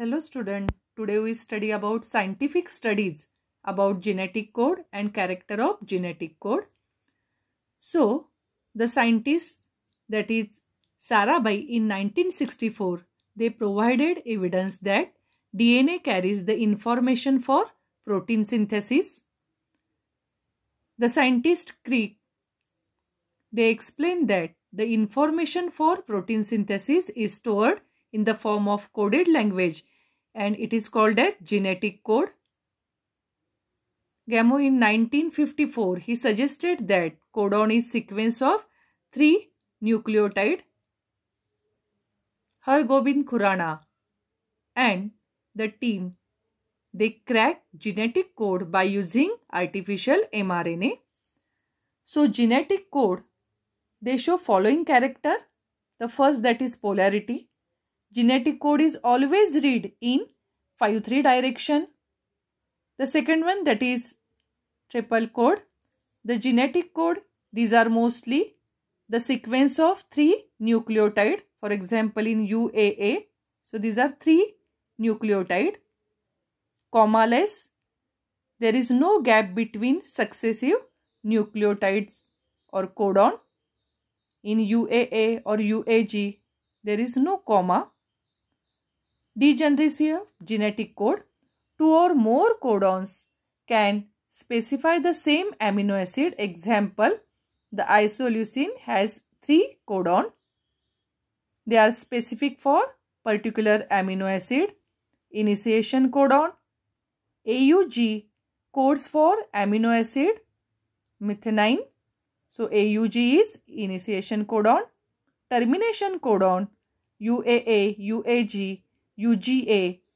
Hello student, today we study about scientific studies about genetic code and character of genetic code. So, the scientists that is Bai in 1964, they provided evidence that DNA carries the information for protein synthesis. The scientist Crick, they explained that the information for protein synthesis is stored in the form of coded language and it is called as genetic code. Gamow in 1954, he suggested that codon is sequence of three nucleotide. Hargobind Khurana and the team, they cracked genetic code by using artificial mRNA. So genetic code, they show following character. The first that is polarity. Genetic code is always read in 5-3 direction. The second one that is triple code. The genetic code, these are mostly the sequence of 3 nucleotide. For example, in UAA, so these are 3 nucleotide. Comma-less, there is no gap between successive nucleotides or codon. In UAA or UAG, there is no comma. Degeneracy genetic code. Two or more codons can specify the same amino acid. Example, the isoleucine has three codon. They are specific for particular amino acid. Initiation codon. AUG codes for amino acid methionine. So AUG is initiation codon, termination codon, UAA, UAG UGA